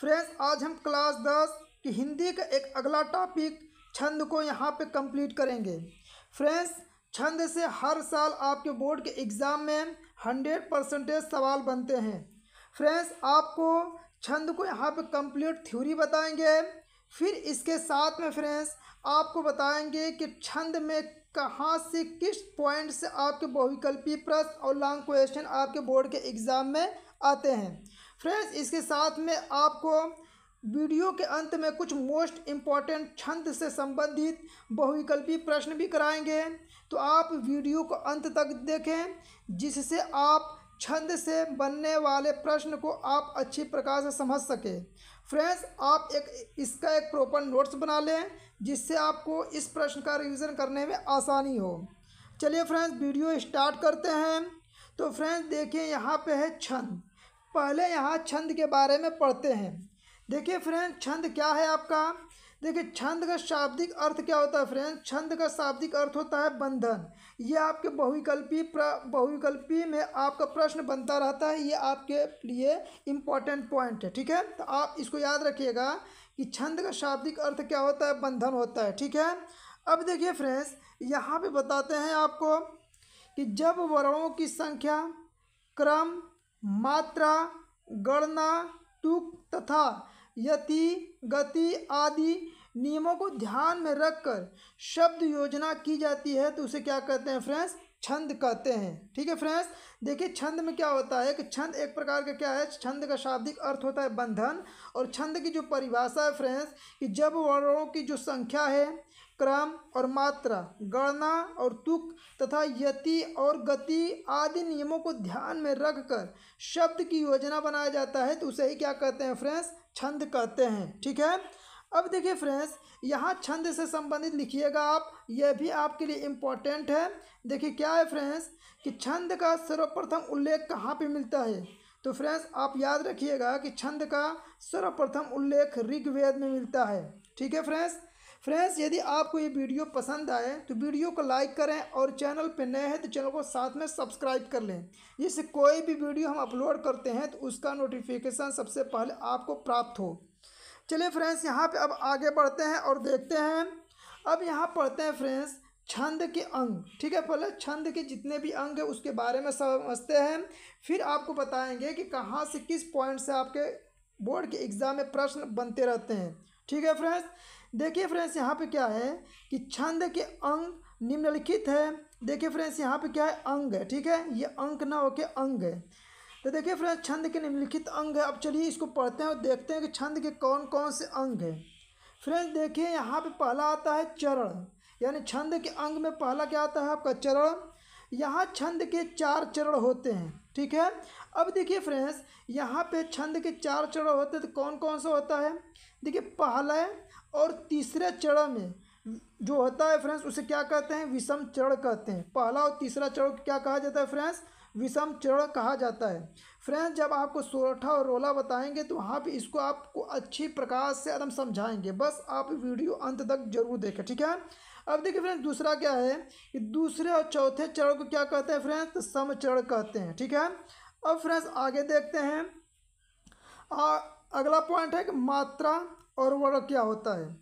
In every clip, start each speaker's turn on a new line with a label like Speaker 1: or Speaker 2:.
Speaker 1: friends आज हम class दस की हिंदी का एक अगला टॉपिक छंद को यहाँ पे कंप्लीट करेंगे फ्रेंड्स छंद से हर साल आपके बोर्ड के एग्ज़ाम में हंड्रेड परसेंटेज सवाल बनते हैं फ्रेंड्स आपको छंद को यहाँ पे कंप्लीट थ्योरी बताएंगे फिर इसके साथ में फ्रेंड्स आपको बताएंगे कि छंद में कहाँ से किस पॉइंट से आपके बहुविकल्पी प्रश्न और लॉन्ग क्वेश्चन आपके बोर्ड के एग्ज़ाम में आते हैं फ्रेंड्स इसके साथ में आपको वीडियो के अंत में कुछ मोस्ट इम्पॉर्टेंट छंद से संबंधित बहुविकल्पी प्रश्न भी कराएंगे तो आप वीडियो को अंत तक देखें जिससे आप छंद से बनने वाले प्रश्न को आप अच्छी प्रकार से समझ सकें फ्रेंड्स आप एक इसका एक प्रॉपर नोट्स बना लें जिससे आपको इस प्रश्न का रिवीजन करने में आसानी हो चलिए फ्रेंड्स वीडियो स्टार्ट करते हैं तो फ्रेंड्स देखिए यहाँ पे है छंद पहले यहाँ छंद के बारे में पढ़ते हैं देखिए फ्रेंड छंद क्या है आपका देखिए छंद का शाब्दिक अर्थ क्या होता है फ्रेंड छंद का शाब्दिक अर्थ होता है बंधन ये आपके बहुविकल्पी प्र बहुविकल्पी में आपका प्रश्न बनता रहता है ये आपके लिए इम्पॉर्टेंट पॉइंट है ठीक है तो आप इसको याद रखिएगा कि छंद का शाब्दिक अर्थ क्या होता है बंधन होता है ठीक है अब देखिए फ्रेंड्स यहाँ पे बताते हैं आपको कि जब वर्णों की संख्या क्रम मात्रा गणना तुक तथा यति गति आदि नियमों को ध्यान में रखकर शब्द योजना की जाती है तो उसे क्या कहते हैं फ्रेंड्स छंद कहते हैं ठीक है फ्रेंड्स देखिए छंद में क्या होता है कि छंद एक प्रकार का क्या है छंद का शाब्दिक अर्थ होता है बंधन और छंद की जो परिभाषा है फ्रेंड्स कि जब वर्णों की जो संख्या है क्रम और मात्रा गणना और तुक तथा यति और गति आदि नियमों को ध्यान में रखकर शब्द की योजना बनाया जाता है तो उसे ही क्या कहते हैं फ्रेंड्स छंद कहते हैं ठीक है अब देखिए फ्रेंड्स यहाँ छंद से संबंधित लिखिएगा आप यह भी आपके लिए इम्पोर्टेंट है देखिए क्या है फ्रेंड्स कि छंद का सर्वप्रथम उल्लेख कहाँ पे मिलता है तो फ्रेंड्स आप याद रखिएगा कि छंद का सर्वप्रथम उल्लेख ऋग्वेद में मिलता है ठीक है फ्रेंड्स फ्रेंड्स यदि आपको ये वीडियो पसंद आए तो वीडियो को लाइक करें और चैनल पर नए हैं तो चैनल को साथ में सब्सक्राइब कर लें जिससे कोई भी वीडियो हम अपलोड करते हैं तो उसका नोटिफिकेशन सबसे पहले आपको प्राप्त हो चलिए फ्रेंड्स यहाँ पे अब आगे बढ़ते हैं और देखते हैं अब यहाँ पढ़ते हैं फ्रेंड्स छंद के अंग ठीक है पहले छंद के जितने भी अंग है उसके बारे में समझते हैं फिर आपको बताएंगे कि कहाँ से किस पॉइंट से आपके बोर्ड के एग्ज़ाम में प्रश्न बनते रहते हैं ठीक है फ्रेंड्स देखिए फ्रेंड्स यहाँ पे क्या है कि छंद के अंग निम्नलिखित है देखिए फ्रेंड्स यहाँ पे क्या है अंग है ठीक है ये अंक ना होके अंग है तो देखिए फ्रेंड्स छंद के निम्नलिखित अंग है अब चलिए इसको पढ़ते हैं और देखते हैं कि छंद के कौन कौन से अंग हैं फ्रेंड्स देखिए यहाँ पे पहला आता है चरण यानी छंद के अंग में पहला क्या आता है आपका चरण यहाँ छंद के चार चरण होते हैं ठीक है अब देखिए फ्रेंड्स यहाँ पे छंद के चार चरण होते हैं तो कौन कौन सा होता है देखिए पहला और तीसरे चरण में जो होता है फ्रेंड्स उसे क्या कहते हैं विषम चरण कहते हैं पहला और तीसरा चरण क्या कहा जाता है फ्रेंड्स विषम चरण कहा जाता है फ्रेंड्स जब आपको सोरठा और रोला बताएंगे तो वहाँ पे इसको आपको अच्छी प्रकार से एकदम समझाएंगे बस आप वीडियो अंत तक जरूर देखें ठीक है अब देखिए फ्रेंड्स दूसरा क्या है कि दूसरे और चौथे चरण को क्या कहते हैं फ्रेंड्स तो सम चरण कहते हैं ठीक है अब फ्रेंड्स आगे देखते हैं आ, अगला पॉइंट है कि मात्रा और वर्ण क्या होता है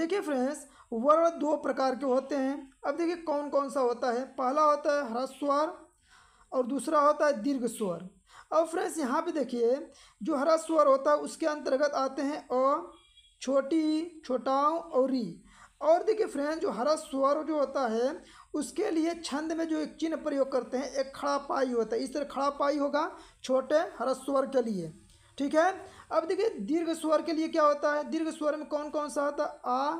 Speaker 1: देखिए फ्रेंड्स वर्ण दो प्रकार के होते हैं अब देखिए कौन कौन सा होता है पहला होता है ह्रस्वर और दूसरा होता है दीर्घ स्वर अब फ्रेंड्स यहाँ पे देखिए जो हरा स्वर होता है उसके अंतर्गत आते हैं अ छोटी छोटाओं और री और देखिए फ्रेंड जो हरा स्वर जो होता है उसके लिए छंद में जो एक चिन्ह प्रयोग करते हैं एक खड़ा पाई होता है इस तरह खड़ा पाई होगा छोटे हरा स्वर के लिए ठीक है अब देखिए दीर्घ स्वर के लिए क्या होता है दीर्घ स्वर में कौन कौन सा होता है आ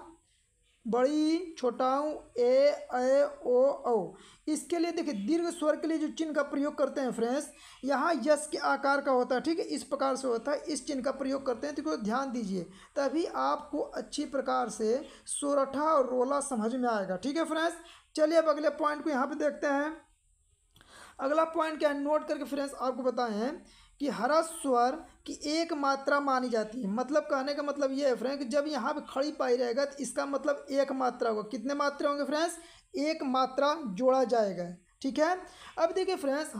Speaker 1: बड़ी छोटाऊ ए ए ओ औ इसके लिए देखिए दीर्घ स्वर के लिए जो चिन्ह का प्रयोग करते हैं फ्रेंड्स यहाँ यश के आकार का होता है ठीक है इस प्रकार से होता है इस चिन्ह का प्रयोग करते हैं तो ध्यान दीजिए तभी आपको अच्छी प्रकार से सोरठा और रोला समझ में आएगा ठीक है फ्रेंड्स चलिए अब अगले पॉइंट को यहाँ पर देखते हैं अगला पॉइंट क्या है नोट करके फ्रेंड्स आपको बताएं कि हरा स्वर की एक मात्रा मानी जाती है मतलब कहने का मतलब ये है फ्रेंड कि जब यहाँ पे खड़ी पाई रहेगा तो इसका मतलब एक मात्रा होगा कितने मात्रा होंगे फ्रेंड्स एक मात्रा जोड़ा जाएगा ठीक है अब देखिए फ्रेंड्स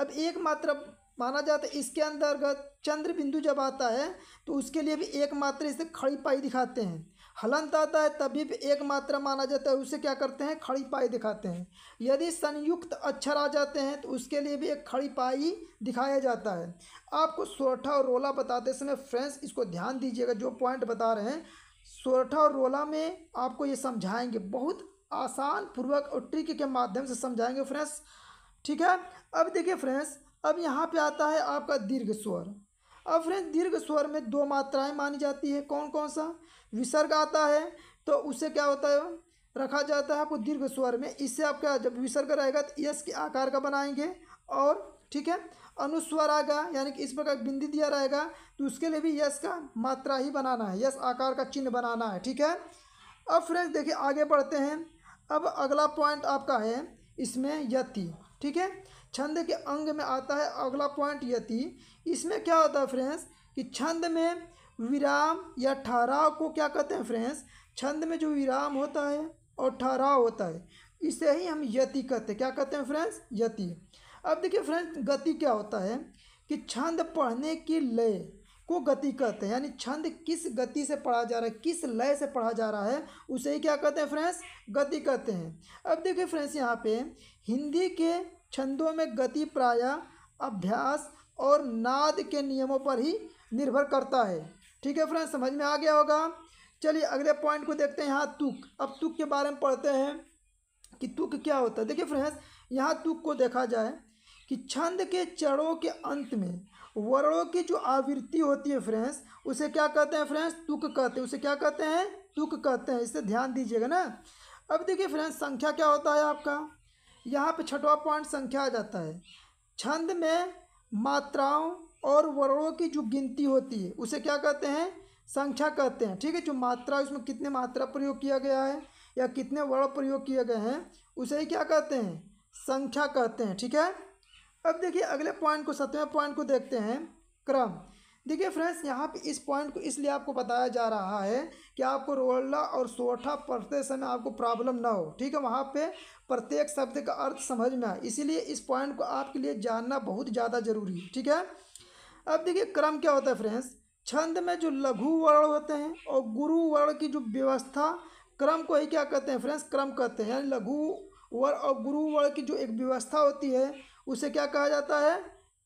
Speaker 1: अब एक मात्रा माना जाता है इसके अंतर्गत चंद्र बिंदु जब आता है तो उसके लिए भी एक मात्रा इसे खड़ी पाई दिखाते हैं हलंत आता है तभी भी एक मात्रा माना जाता है उसे क्या करते हैं खड़ी पाई दिखाते हैं यदि संयुक्त अक्षर आ जाते हैं तो उसके लिए भी एक खड़ी पाई दिखाया जाता है आपको सोरठा और रोला बताते समय फ्रेंड्स इसको ध्यान दीजिएगा जो पॉइंट बता रहे हैं सोरठा और रोला में आपको ये समझाएँगे बहुत आसान पूर्वक और ट्रिक के माध्यम से समझाएंगे फ्रेंड्स ठीक है अब देखिए फ्रेंड्स अब यहाँ पे आता है आपका दीर्घ स्वर अब फ्रेंड दीर्घ स्वर में दो मात्राएं मानी जाती है कौन कौन सा विसर्ग आता है तो उसे क्या होता है रखा जाता है आपको दीर्घ स्वर में इससे आपका जब विसर्ग रहेगा तो यश के आकार का बनाएंगे और ठीक है अनुस्वर आगा यानी कि इस प्रकार बिंदी दिया रहेगा तो उसके लिए भी यश का मात्रा ही बनाना है यश आकार का चिन्ह बनाना है ठीक है अब फ्रेंड देखिए आगे बढ़ते हैं अब अगला पॉइंट आपका है इसमें यति ठीक है छंद के अंग में आता है अगला पॉइंट यति इसमें क्या होता है फ्रेंड्स कि छंद में विराम या ठहराव को क्या कहते हैं फ्रेंड्स छंद में जो विराम होता है और ठहराव होता है इसे ही हम यति कहते हैं क्या कहते हैं फ्रेंड्स यति अब देखिए फ्रेंड्स गति क्या होता है कि छंद पढ़ने की लय को गति कहते हैं यानी छंद किस गति से पढ़ा जा रहा है किस लय से पढ़ा जा रहा है उसे ही क्या कहते हैं फ्रेंड्स गति कहते हैं अब देखिए फ्रेंड्स यहाँ पे हिंदी के छंदों में गति प्राय अभ्यास और नाद के नियमों पर ही निर्भर करता है ठीक है फ्रेंड्स समझ में आ गया होगा चलिए अगले पॉइंट को देखते हैं यहाँ तुक अब तुक के बारे में पढ़ते हैं कि तुक क्या होता है देखिए फ्रेंड्स यहाँ तुक को देखा जाए कि छंद के चरणों के अंत में वर्णों की जो आवृत्ति होती है फ्रेंड्स उसे क्या कहते हैं फ्रेंड्स तुक कहते हैं उसे क्या कहते हैं तुक कहते हैं इसे ध्यान दीजिएगा ना अब देखिए फ्रेंड्स संख्या क्या होता है आपका यहाँ पे छठवा पॉइंट संख्या आ जाता है छंद में मात्राओं और वर्णों की जो गिनती होती है उसे क्या कहते हैं संख्या कहते हैं ठीक है जो मात्रा उसमें कितने मात्रा प्रयोग किया गया है या कितने वर्ण प्रयोग किए गए हैं उसे ही क्या कहते हैं संख्या कहते हैं ठीक है अब देखिए अगले पॉइंट को सतवें पॉइंट को देखते हैं क्रम देखिए फ्रेंड्स यहाँ पे इस पॉइंट को इसलिए आपको बताया जा रहा है कि आपको रोल्ला और सोठा पढ़ते समय आपको प्रॉब्लम ना हो ठीक है वहाँ पे प्रत्येक शब्द का अर्थ समझ में आए इसीलिए इस पॉइंट को आपके लिए जानना बहुत ज़्यादा ज़रूरी है ठीक है अब देखिए क्रम क्या होता है फ्रेंड्स छंद में जो लघु वर्ण होते हैं और गुरु वर्ण की जो व्यवस्था क्रम को ही क्या कहते हैं फ्रेंड्स क्रम कहते हैं लघु वर्ण और गुरु वर्ण की जो एक व्यवस्था होती है उसे क्या कहा जाता है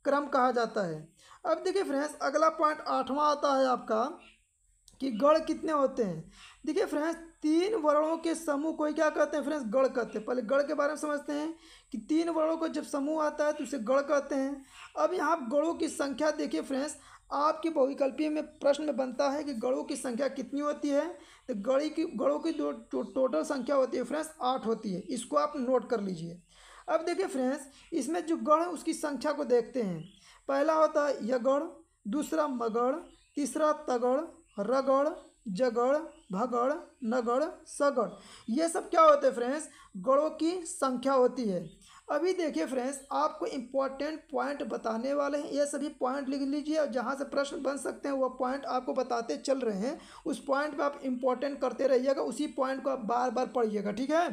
Speaker 1: क्रम कहा जाता है अब देखिए फ्रेंड्स अगला पॉइंट आठवां आता है आपका कि गढ़ कितने होते हैं देखिए फ्रेंड्स तीन वर्णों के समूह को क्या कहते हैं फ्रेंड्स गढ़ कहते हैं पहले गढ़ के बारे में समझते हैं कि तीन वर्णों को जब समूह आता है तो उसे गढ़ कहते हैं अब यहाँ गढ़ों की संख्या देखिए फ्रेंड्स आपके बहुविकल्पीय में प्रश्न में बनता है कि गढ़ों की संख्या कितनी होती है तो गढ़ी की गढ़ों की जो टोटल संख्या होती है फ्रेंड्स आठ होती है इसको आप नोट कर लीजिए अब देखिए फ्रेंड्स इसमें जो गढ़ है उसकी संख्या को देखते हैं पहला होता है यगड़ दूसरा मगड़ तीसरा तगड़ रगड़ जगड़ भगड़ नगड़ सगड़ ये सब क्या होते हैं फ्रेंड्स गढ़ों की संख्या होती है अभी देखिए फ्रेंड्स आपको इम्पॉर्टेंट पॉइंट बताने वाले हैं ये सभी पॉइंट लिख लीजिए और जहाँ से प्रश्न बन सकते हैं वो पॉइंट आपको बताते चल रहे हैं उस पॉइंट पे आप इम्पॉर्टेंट करते रहिएगा उसी पॉइंट को आप बार बार पढ़िएगा ठीक है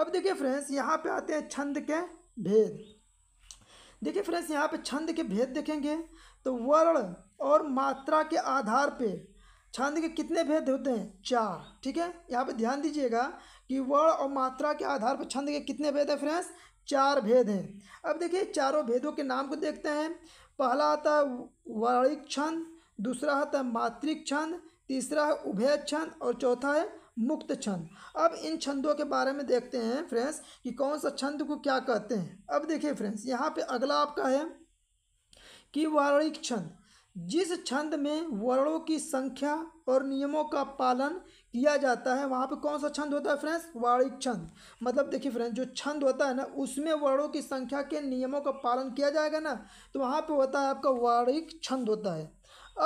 Speaker 1: अब देखिए फ्रेंड्स यहाँ पे आते हैं छंद के भेद देखिए फ्रेंड्स यहाँ पे छंद के भेद देखेंगे तो वर्ण और मात्रा के आधार पे छंद के कितने भेद होते हैं चार ठीक है यहाँ पे ध्यान दीजिएगा कि वर्ण और मात्रा के आधार पर छंद के कितने भेद हैं फ्रेंड्स चार भेद हैं अब देखिए चारों भेदों के नाम को देखते हैं पहला आता है वर्णिक छंद दूसरा आता है मातृक छंद तीसरा है उभय छंद और चौथा है मुक्त छंद अब इन छंदों के बारे में देखते हैं फ्रेंड्स कि कौन सा छंद को क्या कहते हैं अब देखिए फ्रेंड्स यहाँ पे अगला आपका है कि वार्णिक छंद जिस छंद में वर्णों की संख्या और नियमों का पालन किया जाता है वहाँ पे कौन सा छंद होता है फ्रेंड्स वार्णिक छंद मतलब देखिए फ्रेंड्स जो छंद होता है ना उसमें वर्णों की संख्या के नियमों का पालन किया जाएगा ना तो वहाँ पर होता है आपका वार्णिक छंद होता है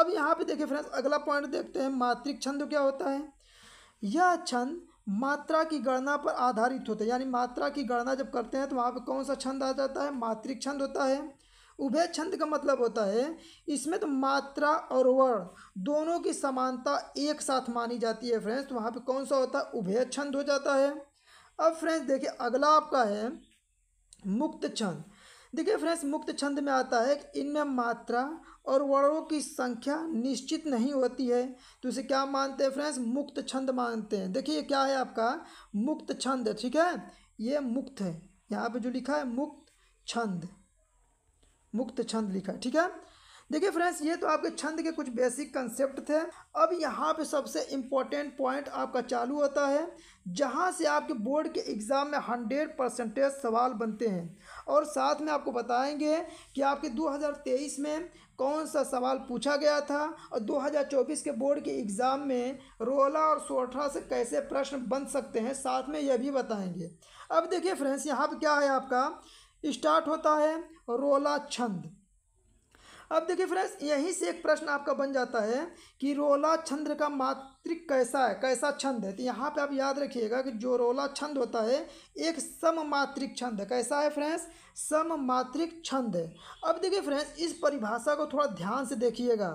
Speaker 1: अब यहाँ पे देखिए फ्रेंड्स अगला पॉइंट देखते हैं मात्रिक छंद क्या होता है यह छंद मात्रा की गणना पर आधारित होता है यानी मात्रा की गणना जब करते हैं तो वहाँ पर कौन सा छंद आ जाता है मात्रिक छंद होता है उभय छंद का मतलब होता है इसमें तो मात्रा और वर्ण दोनों की समानता एक साथ मानी जाती है फ्रेंड्स तो वहाँ पे कौन सा होता है उभय छंद हो जाता है अब फ्रेंड्स देखिए अगला आपका है मुक्त छंद देखिए फ्रेंड्स मुक्त छंद में आता है कि इनमें मात्रा और वर्णों की संख्या निश्चित नहीं होती है तो इसे क्या मानते हैं फ्रेंड्स मुक्त छंद मानते हैं देखिए क्या है आपका मुक्त छंद ठीक है ये मुक्त है यहाँ पे जो लिखा है मुक्त छंद मुक्त छंद लिखा है ठीक है देखिए फ्रेंड्स ये तो आपके छंद के कुछ बेसिक कंसेप्ट थे अब यहाँ पे सबसे इम्पोर्टेंट पॉइंट आपका चालू होता है जहाँ से आपके बोर्ड के एग्ज़ाम में हंड्रेड परसेंटेज सवाल बनते हैं और साथ में आपको बताएंगे कि आपके 2023 में कौन सा सवाल पूछा गया था और 2024 के बोर्ड के एग्ज़ाम में रोला और सोठा से कैसे प्रश्न बन सकते हैं साथ में यह भी बताएंगे अब देखिए फ्रेंड्स यहाँ पर क्या है आपका स्टार्ट होता है रोला छंद अब देखिए फ्रेंड्स यहीं से एक प्रश्न आपका बन जाता है कि रोला छंद का मात्रिक कैसा है कैसा छंद है तो यहाँ पे आप याद रखिएगा कि जो रोला छंद होता है एक सम मात्रिक छंद है कैसा है फ्रेंड्स सम मात्रिक छंद है अब देखिए फ्रेंड्स इस परिभाषा को थोड़ा ध्यान से देखिएगा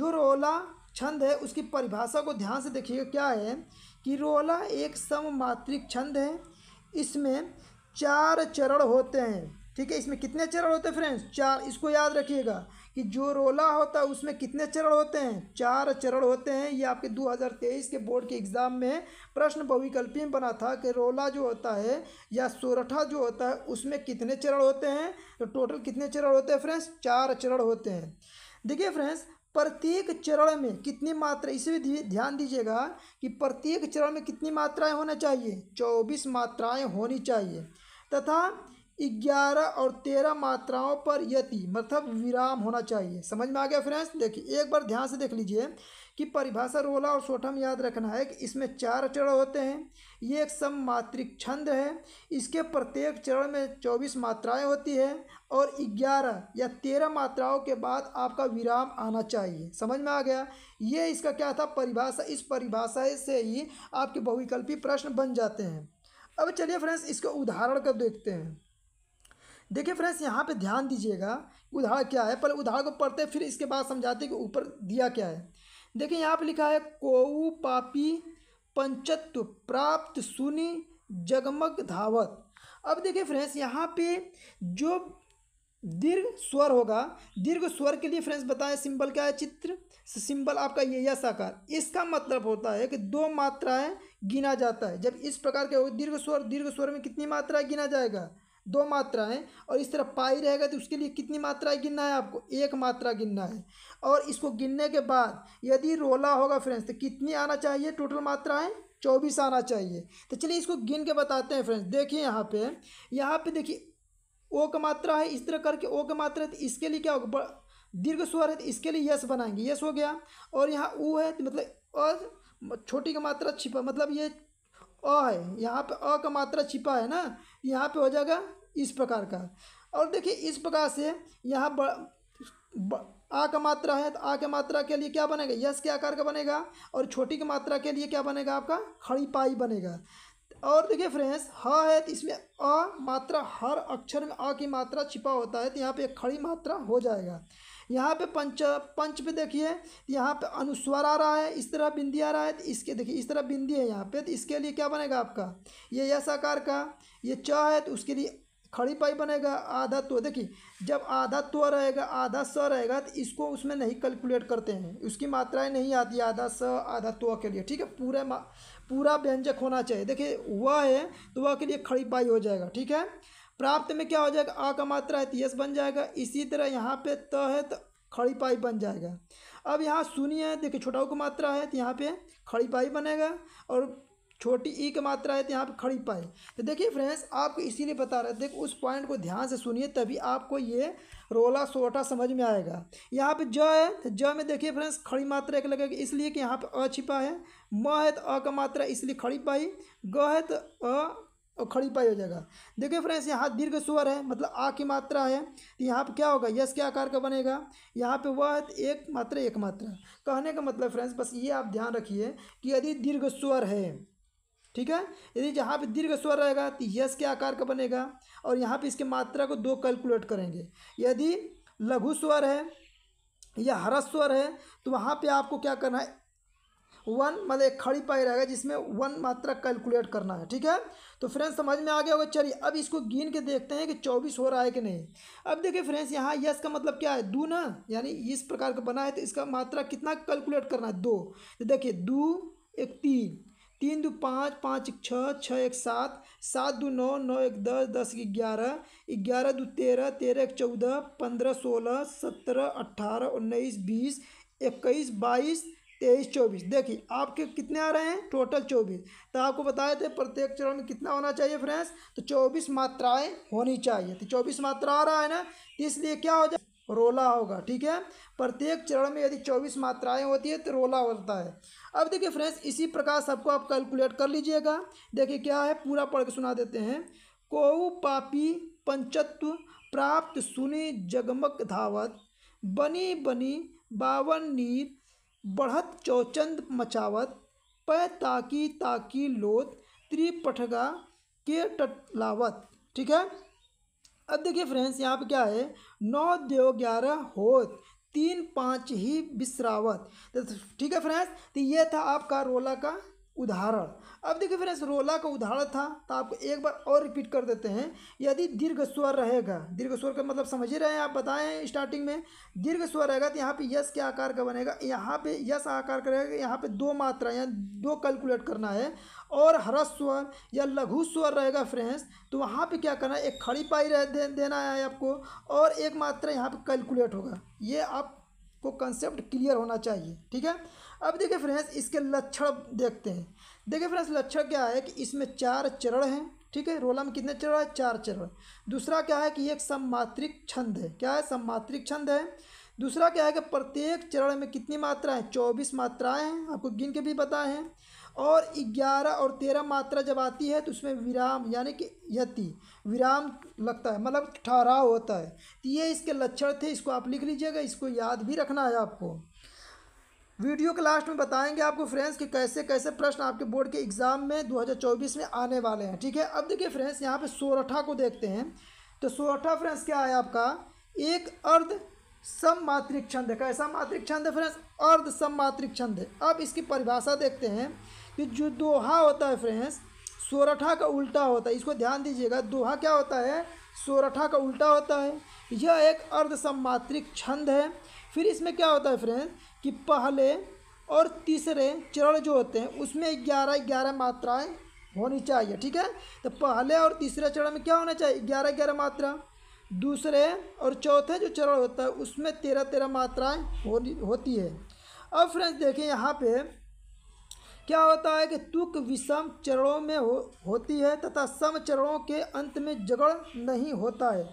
Speaker 1: जो रोला छंद है उसकी परिभाषा को ध्यान से देखिएगा क्या है कि रोला एक मात्रिक छंद है इसमें चार चरण होते हैं ठीक है इसमें कितने चरण होते हैं फ्रेंड्स चार इसको याद रखिएगा कि जो रोला होता है उसमें कितने चरण होते हैं चार चरण होते हैं ये आपके 2023 के बोर्ड के एग्ज़ाम में प्रश्न बहुविकल्पी में बना था कि रोला जो होता है या सोरठा जो होता है उसमें कितने चरण होते हैं तो टोटल कितने चरण होते हैं फ्रेंड्स चार चरण होते हैं देखिए फ्रेंड्स प्रत्येक चरण में कितनी मात्रा इसे भी ध्यान दीजिएगा कि प्रत्येक चरण में कितनी मात्राएँ होना चाहिए चौबीस मात्राएँ होनी चाहिए तथा ग्यारह और तेरह मात्राओं पर यति मतलब विराम होना चाहिए समझ में आ गया फ्रेंड्स देखिए एक बार ध्यान से देख लीजिए कि परिभाषा रोला और सोठम याद रखना है कि इसमें चार चरण होते हैं ये एक सममात्रिक छंद है इसके प्रत्येक चरण में चौबीस मात्राएं होती है और ग्यारह या तेरह मात्राओं के बाद आपका विराम आना चाहिए समझ में आ गया ये इसका क्या था परिभाषा इस परिभाषा से ही आपके बहुविकल्पी प्रश्न बन जाते हैं अब चलिए फ्रेंड्स इसका उदाहरण कर देखते हैं देखिए फ्रेंड्स यहाँ पे ध्यान दीजिएगा उदाहरण क्या है पहले उदाहरण को पढ़ते फिर इसके बाद समझाते कि ऊपर दिया क्या है देखिए यहाँ पे लिखा है कोऊ पापी पंचत्व प्राप्त सुनि जगमग धावत अब देखिए फ्रेंड्स यहाँ पे जो दीर्घ स्वर होगा दीर्घ स्वर के लिए फ्रेंड्स बताएं सिंबल क्या है चित्र सिंबल आपका ये या साकार इसका मतलब होता है कि दो मात्राएं गिना जाता है जब इस प्रकार के दीर्घ स्वर दीर्घ स्वर में कितनी मात्रा गिना जाएगा दो मात्रा है और इस तरह पाई रहेगा तो उसके लिए कितनी मात्रा गिनना है आपको एक मात्रा गिनना है और इसको गिनने के बाद यदि रोला होगा फ्रेंड्स तो कितनी आना चाहिए टोटल मात्रा है चौबीस आना चाहिए तो चलिए इसको गिन के बताते हैं फ्रेंड्स देखिए यहाँ पे यहाँ पे देखिए ओ का मात्रा है इस तरह करके ओ का मात्रा है तो इसके लिए क्या होगा दीर्घ स्वर है तो इसके लिए यश बनाएंगे यश हो गया और यहाँ ऊ है तो मतलब और छोटी का मात्रा छिपा मतलब ये अ है यहाँ पे अ का मात्रा छिपा है ना यहाँ पे हो जाएगा इस प्रकार का और देखिए इस प्रकार से यहाँ ब आ का मात्रा है तो आ के मात्रा के लिए क्या बनेगा यश के आकार का बनेगा और छोटी की मात्रा के लिए क्या बनेगा आपका खड़ी पाई बनेगा और देखिए फ्रेंड्स ह है तो इसमें अ मात्रा हर अक्षर में अ की मात्रा छिपा होता है तो यहाँ पे एक खड़ी मात्रा हो जाएगा यहाँ पे पंच पंच पे देखिए तो यहाँ पे अनुस्वर आ रहा है इस तरह बिंदी आ रहा है तो इसके देखिए इस तरह बिंदी है यहाँ पे तो इसके लिए क्या बनेगा आपका ये यश आकार का ये च है तो उसके लिए खड़ी पाई बनेगा आधा तो देखिए जब आधा तो रहेगा आधा स रहेगा तो इसको उसमें नहीं कैलकुलेट करते हैं उसकी मात्राएं नहीं आती आधा स आधा तो के लिए ठीक है पूरे पूरा व्यंजक होना चाहिए देखिए वह है तो वह के लिए खड़ी पाई हो जाएगा ठीक है प्राप्त में क्या हो जाएगा आ का मात्रा है तो बन जाएगा इसी तरह यहाँ पर त है तो खड़ी पाई बन जाएगा अब यहाँ सुनिए देखिए छोटाऊ की मात्रा है तो यहाँ पर खड़ी पाई बनेगा और छोटी ई की मात्रा है तो यहाँ पर खड़ी पाई तो देखिए फ्रेंड्स आपको इसीलिए बता रहे देखो उस पॉइंट को ध्यान से सुनिए तभी आपको ये रोला सोटा समझ में आएगा यहाँ पे ज है तो ज में देखिए फ्रेंड्स खड़ी मात्रा एक लगेगी इसलिए कि यहाँ पर अ छिपा है म है तो अ का मात्रा इसलिए खड़ी पाई ग है तो अ और खड़ी पाई हो जाएगा देखिए फ्रेंड्स यहाँ दीर्घ स्वर है मतलब आ की मात्रा है तो यहाँ पर क्या होगा यश के आकार का बनेगा यहाँ पे वह है तो एक मात्रा एक मात्रा कहने का मतलब फ्रेंड्स बस ये आप ध्यान रखिए कि यदि दीर्घ स्वर है ठीक है यदि जहाँ पे दीर्घ स्वर रहेगा तो यस के आकार का बनेगा और यहाँ पे इसके मात्रा को दो कैलकुलेट करेंगे यदि लघु स्वर है या हरस स्वर है तो वहाँ पे आपको क्या करना है वन मतलब एक खड़ी पाई रहेगा जिसमें वन मात्रा कैलकुलेट करना है ठीक है तो फ्रेंड्स समझ में आ गया होगा चलिए अब इसको गिन के देखते हैं कि चौबीस हो रहा है कि नहीं अब देखिए फ्रेंड्स यहाँ यस का मतलब क्या है दो ना यानी इस प्रकार का बना है तो इसका मात्रा कितना कैलकुलेट करना है दो तो देखिए दो एक तीन तीन दो पाँच पाँच एक छः छः एक सात सात दो नौ नौ एक दस दस एक ग्यारह ग्यारह दो तेरह तेरह एक चौदह पंद्रह सोलह सत्रह अट्ठारह उन्नीस बीस इक्कीस बाईस तेईस चौबीस देखिए आपके कितने आ रहे हैं टोटल चौबीस तो आपको बताए थे प्रत्येक चरण में कितना होना चाहिए फ्रेंड्स तो चौबीस मात्राएँ होनी चाहिए तो चौबीस मात्रा आ रहा है ना तो इसलिए क्या हो जाए रोला होगा ठीक है प्रत्येक चरण में यदि चौबीस मात्राएं होती है तो रोला होता है अब देखिए फ्रेंड्स इसी प्रकार सबको आप कैलकुलेट कर लीजिएगा देखिए क्या है पूरा पढ़ के सुना देते हैं कोऊ पापी पंचत्व प्राप्त सुनी जगमग धावत बनी बनी बावन नीर बढ़त चौचंद मचावत पै ताकी ताकी लोत त्रिपठगा के टटलावत ठीक है अब देखिए फ्रेंड्स यहाँ पे क्या है नौ दो ग्यारह होत तीन पाँच ही तो ठीक है फ्रेंड्स तो ये था आपका रोला का उदाहरण अब देखिए फ्रेंड्स रोला का उदाहरण था तो आपको एक बार और रिपीट कर देते हैं यदि दीर्घ स्वर रहेगा दीर्घ स्वर का मतलब समझ ही रहे हैं आप बताएं स्टार्टिंग में दीर्घ स्वर रहेगा तो यहाँ पे यस के आकार का बनेगा यहाँ पे यस आकार का रहेगा यहाँ पे दो मात्रा या दो कैलकुलेट करना है और हरस स्वर या लघु स्वर रहेगा फ्रेंड्स तो वहाँ पर क्या करना है एक खड़ी पाई रह दे, देना है आपको और एक मात्रा यहाँ पर कैलकुलेट होगा ये आपको कंसेप्ट क्लियर होना चाहिए ठीक है अब देखिए फ्रेंड्स इसके लक्षण देखते हैं देखिए फ्रेंड्स लक्षण क्या है कि इसमें चार चरण हैं ठीक है रोला में कितने चरण है चार चरण दूसरा क्या है कि एक सममात्रिक छंद है क्या है सममात्रिक छंद है दूसरा क्या है कि प्रत्येक चरण में कितनी मात्रा है चौबीस मात्राएँ हैं आपको गिन के भी बताए हैं और ग्यारह और तेरह मात्रा जब आती है तो उसमें विराम यानी कि यति विराम लगता है मतलब ठहराव होता है तो ये इसके लक्षण थे इसको आप लिख लीजिएगा इसको याद भी रखना है आपको वीडियो के लास्ट में बताएंगे आपको फ्रेंड्स कि कैसे कैसे प्रश्न आपके बोर्ड के एग्ज़ाम में 2024 में आने वाले हैं ठीक है अब देखिए फ्रेंड्स यहाँ पे सोरठा को देखते हैं तो सोरठा फ्रेंड्स क्या है आपका एक अर्ध सममात्रिक छंद है कैसा मात्रिक छंद है फ्रेंड्स अर्ध सममात्रिक छंद है अब इसकी परिभाषा देखते हैं कि जो दोहा होता है फ्रेंड्स सोरठा का उल्टा होता है इसको ध्यान दीजिएगा दोहा क्या होता है सोरठा का उल्टा होता है यह एक अर्ध सममात्रिक छंद है फिर इसमें क्या होता है फ्रेंड्स कि पहले और तीसरे चरण जो होते हैं उसमें ग्यारह ग्यारह मात्राएं होनी चाहिए ठीक है तो पहले और तीसरे चरण में क्या होना चाहिए ग्यारह ग्यारह मात्रा दूसरे और चौथे जो चरण होता है उसमें तेरह तेरह मात्राएँ होनी होती है अब फ्रेंड्स देखें यहाँ पे क्या होता है कि तुक विषम चरणों में हो होती है तथा सम चरणों के अंत में जगड़ नहीं होता है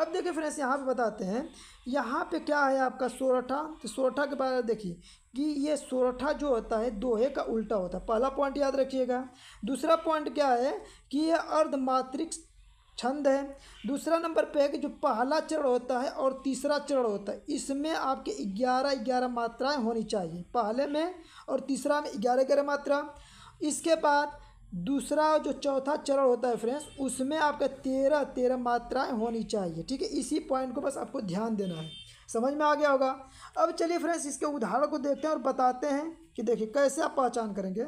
Speaker 1: अब देखिए फ्रेंड्स यहाँ पे बताते हैं यहाँ पे क्या है आपका सोरठा तो सोरठा के बारे में देखिए कि ये सोरठा जो होता है दोहे का उल्टा होता है पहला पॉइंट याद रखिएगा दूसरा पॉइंट क्या है कि ये अर्धमात्रिक छंद है दूसरा नंबर पे है कि जो पहला चरण होता है और तीसरा चरण होता है इसमें आपके ग्यारह ग्यारह मात्राएं होनी चाहिए पहले में और तीसरा में ग्यारह ग्यारह मात्रा इसके बाद दूसरा जो चौथा चरण होता है फ्रेंड्स उसमें आपका तेरह तेरह मात्राएं होनी चाहिए ठीक है इसी पॉइंट को बस आपको ध्यान देना है समझ में आ गया होगा अब चलिए फ्रेंड्स इसके उदाहरण को देखते हैं और बताते हैं कि देखिए कैसे आप पहचान करेंगे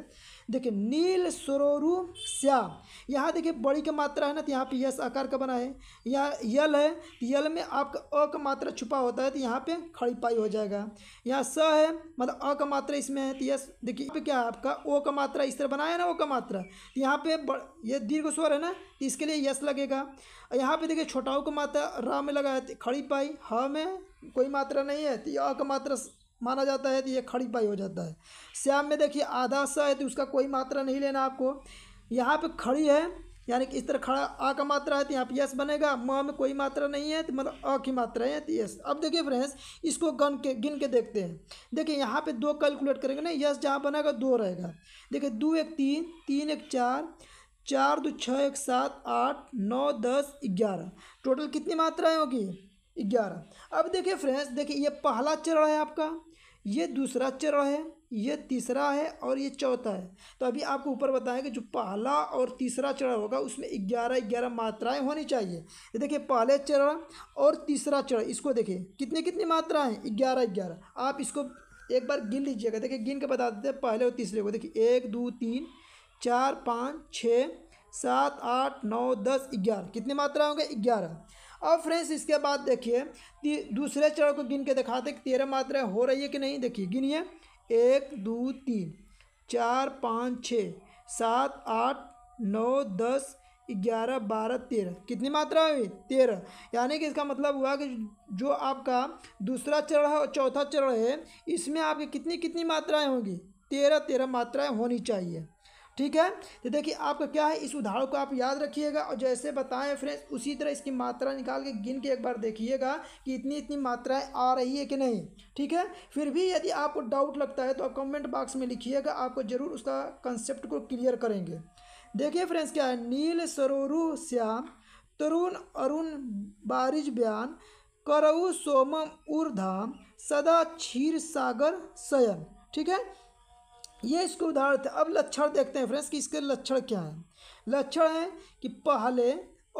Speaker 1: देखिए नील सरोरु श्याम यहाँ देखिए बड़ी की मात्रा है ना तो यहाँ पे यस आकार का बना है यहाँ यल है तो यल में आपका अ का मात्रा छुपा होता है तो यहाँ पे खड़ी पाई हो जाएगा यहाँ स है मतलब अ का मात्रा इसमें है तो यस देखिए यहाँ पे क्या है आपका ओ का मात्रा इस तरह बनाया ना ओ का मात्रा तो यहाँ पे ये दीर्घ स्वर है ना तो इसके लिए यस लगेगा यहाँ पे देखिए छोटाऊ का मात्रा रा में लगा है तो खड़ी पाई ह में कोई मात्रा नहीं है तो अ का मात्रा माना जाता है तो ये खड़ी पाई हो जाता है श्याम में देखिए आधा स है तो उसका कोई मात्रा नहीं लेना आपको यहाँ पे खड़ी है यानी कि इस तरह खड़ा आ का मात्रा है तो यहाँ पे यस बनेगा म में कोई मात्रा नहीं है तो मतलब अ की मात्रा है तो यस अब देखिए फ्रेंड्स इसको गन के गिन के देखते हैं देखिए यहाँ पे दो कैलकुलेट करेंगे ना यस जहाँ बनेगा दो रहेगा देखिए दो एक तीन तीन एक चार चार दो छः एक सात आठ नौ दस ग्यारह टोटल कितनी मात्राएँ होगी ग्यारह अब देखिए फ्रेंड्स देखिए ये पहला चरण है आपका ये दूसरा चरण है ये तीसरा है और ये चौथा है तो अभी आपको ऊपर बताएं कि जो पहला और तीसरा चरण होगा उसमें ग्यारह ग्यारह मात्राएं होनी चाहिए ये देखिए पहले चरण और तीसरा चरण इसको देखिए कितनी कितनी मात्राएं ग्यारह ग्यारह आप इसको एक बार गिन लीजिएगा देखिए गिन के बता देते हैं पहले और तीसरे को देखिए एक दो तीन चार पाँच छः सात आठ नौ दस ग्यारह कितनी मात्राएँ होंगे ग्यारह अब फ्रेंड्स इसके बाद देखिए दूसरे चरण को गिन के दिखाते कि तेरह मात्राएं हो रही है कि नहीं देखिए गिनिए एक दो तीन चार पाँच छः सात आठ नौ दस ग्यारह बारह तेरह कितनी मात्रा हुई तेरह यानी कि इसका मतलब हुआ कि जो आपका दूसरा चरण है और चौथा चरण है इसमें आपकी कितनी कितनी मात्राएं होंगी तेरह तेरह मात्राएं होनी चाहिए ठीक है तो देखिए आपका क्या है इस उदाहरण को आप याद रखिएगा और जैसे बताएं फ्रेंड्स उसी तरह इसकी मात्रा निकाल के गिन के एक बार देखिएगा कि इतनी इतनी मात्राएं आ रही है कि नहीं ठीक है फिर भी यदि आपको डाउट लगता है तो आप कमेंट बॉक्स में लिखिएगा आपको ज़रूर उसका कंसेप्ट को क्लियर करेंगे देखिए फ्रेंड्स क्या है नील सरोरु श्याम तरुण अरुण बारिज बयान करऊ सोमम उर्धाम सदा क्षीर सागर शयन ठीक है ये इसके उदाहरण थे अब लक्षण देखते हैं फ्रेंड्स कि इसके लक्षण क्या है लक्षण है कि पहले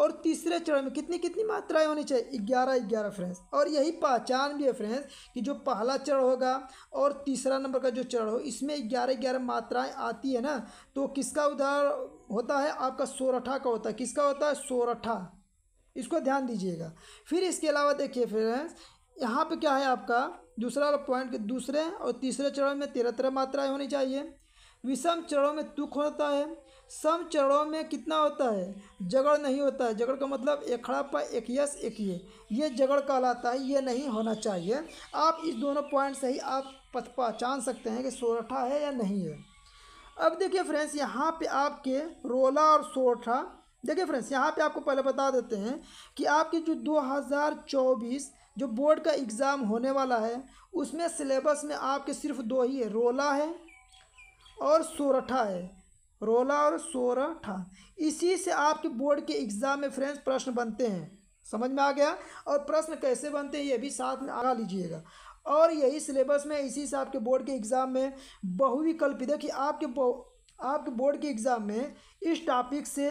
Speaker 1: और तीसरे चरण में कितनी कितनी मात्राएं होनी चाहिए ग्यारह ग्यारह फ्रेंड्स और यही पहचान भी है फ्रेंड्स कि जो पहला चरण होगा और तीसरा नंबर का जो चरण हो इसमें ग्यारह ग्यारह मात्राएं आती है ना तो किसका उदाहरण होता है आपका सोरठा का होता है किसका होता है सोरठा इसको ध्यान दीजिएगा फिर इसके अलावा देखिए फ्रेंड्स यहाँ पर क्या है आपका दूसरा पॉइंट के दूसरे और तीसरे चरण में तेरह तेरह मात्राएँ होनी चाहिए विषम चरणों में दुख होता है सम चरणों में कितना होता है जगड़ नहीं होता है जगड़ का मतलब एक खड़ापा एक यस एक ये ये जगड़ कहलाता है ये नहीं होना चाहिए आप इस दोनों पॉइंट से ही आप पहचान सकते हैं कि सोरठा है या नहीं है अब देखिए फ्रेंड्स यहाँ पे आपके रोला और सोरठा देखिए फ्रेंड्स यहाँ पे आपको पहले बता देते हैं कि आपकी जो 2024 जो बोर्ड का एग्ज़ाम होने वाला है उसमें सिलेबस में आपके सिर्फ दो ही है रोला है और सोरठा है रोला और सोरठा इसी से आपके बोर्ड के एग्ज़ाम में फ्रेंड्स प्रश्न बनते हैं समझ में आ गया और प्रश्न कैसे बनते हैं ये भी साथ में आगा लीजिएगा और यही सिलेबस में इसी से आपके बोर्ड के एग्ज़ाम में बहुविकल्पी देखिए आपके आपके बोर्ड के एग्ज़ाम में इस टॉपिक से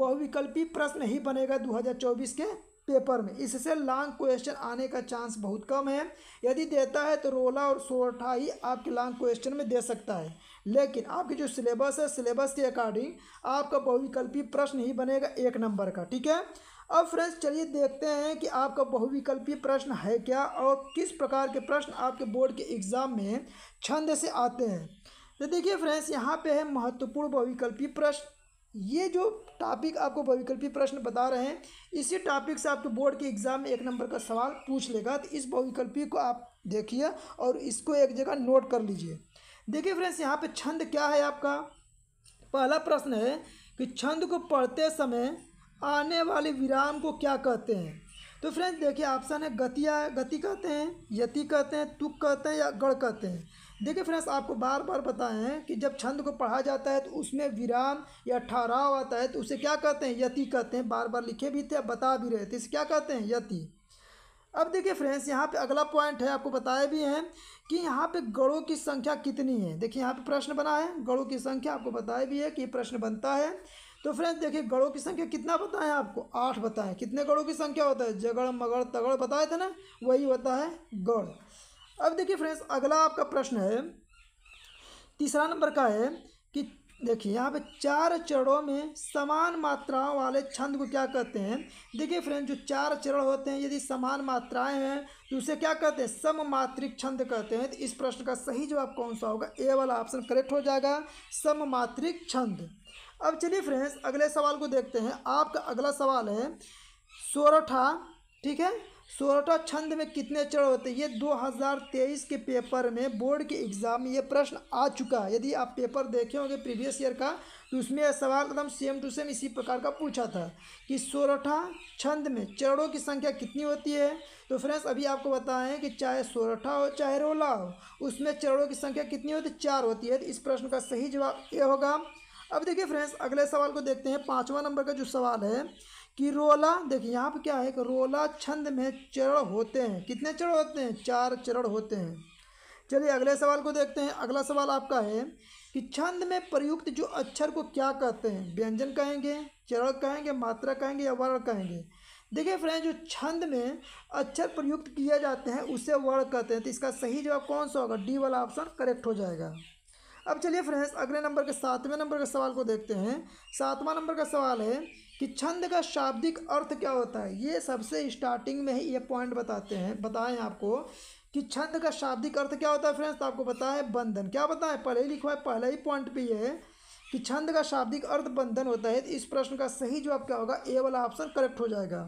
Speaker 1: बहुविकल्पी प्रश्न ही बनेगा 2024 के पेपर में इससे लॉन्ग क्वेश्चन आने का चांस बहुत कम है यदि देता है तो रोला और सोरठा ही आपके लॉन्ग क्वेश्चन में दे सकता है लेकिन आपकी जो सिलेबस है सिलेबस के अकॉर्डिंग आपका बहुविकल्पी प्रश्न ही बनेगा एक नंबर का ठीक है अब फ्रेंड्स चलिए देखते हैं कि आपका बहुविकल्पी प्रश्न है क्या और किस प्रकार के प्रश्न आपके बोर्ड के एग्ज़ाम में छंद से आते हैं तो देखिए फ्रेंड्स यहाँ पे है महत्वपूर्ण बहुविकल्पी प्रश्न ये जो टॉपिक आपको बहुविकल्पी प्रश्न बता रहे हैं इसी टॉपिक से आपके बोर्ड के एग्जाम में एक नंबर का सवाल पूछ लेगा तो इस बहुविकल्पी को आप देखिए और इसको एक जगह नोट कर लीजिए देखिए फ्रेंड्स यहाँ पे छंद क्या है आपका पहला प्रश्न है कि छंद को पढ़ते समय आने वाले विराम को क्या कहते हैं तो फ्रेंड्स देखिए ऑप्शन है गतिया गति कहते हैं यति कहते हैं तुक कहते हैं या गढ़ कहते हैं देखिए फ्रेंड्स आपको बार बार बताएं कि जब छंद को पढ़ा जाता है तो उसमें विराम या ठहराव आता है तो उसे क्या कहते हैं यति कहते हैं बार बार लिखे भी थे अब बता भी रहे थे इसे क्या कहते हैं यति अब देखिए फ्रेंड्स यहाँ पे अगला पॉइंट है आपको बताए भी है कि यहाँ पे गढ़ों की संख्या कितनी है देखिए यहाँ पे प्रश्न बना है गढ़ों की संख्या आपको बताया भी है कि प्रश्न बनता है तो फ्रेंड्स देखिए गढ़ों की संख्या कितना बताएं आपको आठ बताएं कितने गढ़ों की संख्या होता है जगड़ मगड़ तगड़ बताए थे ना वही होता है गढ़ अब देखिए फ्रेंड्स अगला आपका प्रश्न है तीसरा नंबर का है कि देखिए यहाँ पे चार चरणों में समान मात्राओं वाले छंद को क्या कहते हैं देखिए फ्रेंड जो चार चरण होते हैं यदि समान मात्राएं हैं तो उसे क्या कहते हैं सममात्रिक छंद कहते हैं तो इस प्रश्न का सही जवाब कौन सा होगा ए वाला ऑप्शन करेक्ट हो जाएगा सममात्रिक छंद अब चलिए फ्रेंड्स अगले सवाल को देखते हैं आपका अगला सवाल है सोरठा ठीक है सोरठा छंद में कितने चरण होते हैं ये 2023 के पेपर में बोर्ड के एग्जाम में ये प्रश्न आ चुका है यदि आप पेपर देखे होंगे प्रीवियस ईयर का तो उसमें यह सवाल एकदम सेम टू सेम इसी प्रकार का पूछा था कि सोरठा छंद में चरणों की संख्या कितनी होती है तो फ्रेंड्स अभी आपको बताएं कि चाहे सोरठा हो चाहे रोला हो उसमें चरणों की संख्या कितनी होती है चार होती है तो इस प्रश्न का सही जवाब ये होगा अब देखिए फ्रेंड्स अगले सवाल को देखते हैं पाँचवा नंबर का जो सवाल है कि रोला देखिए यहाँ पर क्या है कि रोला छंद में चरण होते हैं कितने चरण होते हैं चार चरण होते हैं चलिए अगले सवाल को देखते हैं अगला सवाल आपका है कि छंद में प्रयुक्त जो अक्षर को क्या कहते हैं व्यंजन कहेंगे चरण कहेंगे मात्रा कहेंगे या वर्ण कहेंगे देखिए फ्रेंड जो छंद में अक्षर प्रयुक्त किए जाते हैं उसे वर्ण कहते हैं तो इसका सही जवाब कौन सा होगा डी वाला ऑप्शन करेक्ट हो जाएगा अब चलिए फ्रेंड्स अगले नंबर के सातवें नंबर के सवाल को देखते हैं सातवां नंबर का सवाल है कि छंद का शाब्दिक अर्थ क्या होता है ये सबसे स्टार्टिंग में ही ये पॉइंट बताते हैं बताएं आपको कि छंद का शाब्दिक अर्थ क्या होता है फ्रेंड्स तो आपको पता है बंधन क्या बताएं पहले ही लिखवा है पहला ही पॉइंट पे ये है कि छंद का शाब्दिक अर्थ बंधन होता है तो इस प्रश्न का सही जवाब क्या होगा ए वाला ऑप्शन करेक्ट हो जाएगा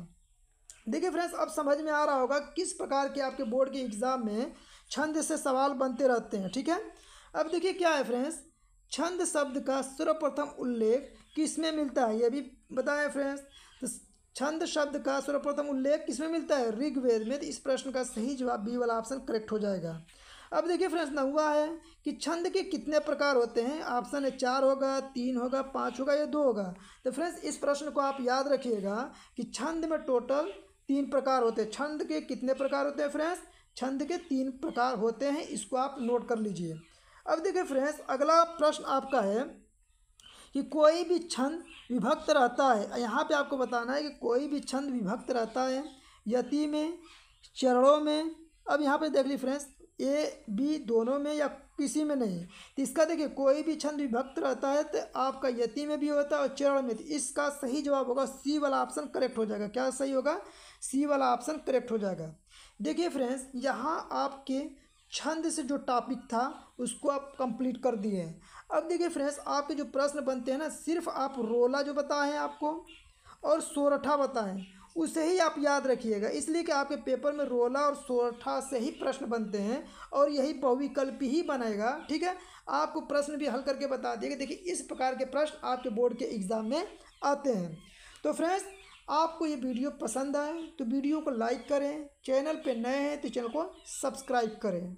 Speaker 1: देखिए फ्रेंड्स अब समझ में आ रहा होगा किस प्रकार के आपके बोर्ड के एग्ज़ाम में छंद से सवाल बनते रहते हैं ठीक है अब देखिए क्या है फ्रेंड्स छंद शब्द का सर्वप्रथम उल्लेख किस में मिलता है यह भी बताएं फ्रेंड्स तो छंद शब्द का सर्वप्रथम उल्लेख किस में मिलता है ऋग्वेद में तो इस प्रश्न का सही जवाब बी वाला ऑप्शन करेक्ट हो जाएगा अब देखिए फ्रेंड्स ना हुआ है कि छंद के कितने प्रकार होते हैं ऑप्शन है चार होगा तीन होगा पाँच होगा या दो होगा तो फ्रेंड्स इस प्रश्न को आप याद रखिएगा कि छंद में टोटल तीन प्रकार होते हैं छंद के कितने प्रकार होते हैं फ्रेंड्स छंद के तीन प्रकार होते हैं इसको आप नोट कर लीजिए अब देखिए फ्रेंड्स अगला प्रश्न आपका है कि कोई भी छंद विभक्त रहता है यहाँ पे आपको बताना है कि कोई भी छंद विभक्त रहता है यति में चरणों में अब यहाँ पे देख ली फ्रेंड्स ए बी दोनों में या किसी में नहीं तो इसका देखिए कोई भी छंद विभक्त रहता है तो आपका यति में भी होता है और चरण में तो इसका सही जवाब होगा सी वाला ऑप्शन करेक्ट हो जाएगा क्या सही होगा सी वाला ऑप्शन करेक्ट हो जाएगा देखिए फ्रेंड्स यहाँ आपके छंद से जो टॉपिक था उसको आप कंप्लीट कर दिए अब देखिए फ्रेंड्स आपके जो प्रश्न बनते हैं ना सिर्फ आप रोला जो बताएं आपको और सोरठा बताएं उसे ही आप याद रखिएगा इसलिए कि आपके पेपर में रोला और सोरठा से ही प्रश्न बनते हैं और यही बहुविकल्प ही बनेगा ठीक है आपको प्रश्न भी हल करके बता दिएगा देखिए इस प्रकार के प्रश्न आपके बोर्ड के एग्ज़ाम में आते हैं तो फ्रेंड्स आपको ये वीडियो पसंद आए तो वीडियो को लाइक करें चैनल पे नए हैं तो चैनल को सब्सक्राइब करें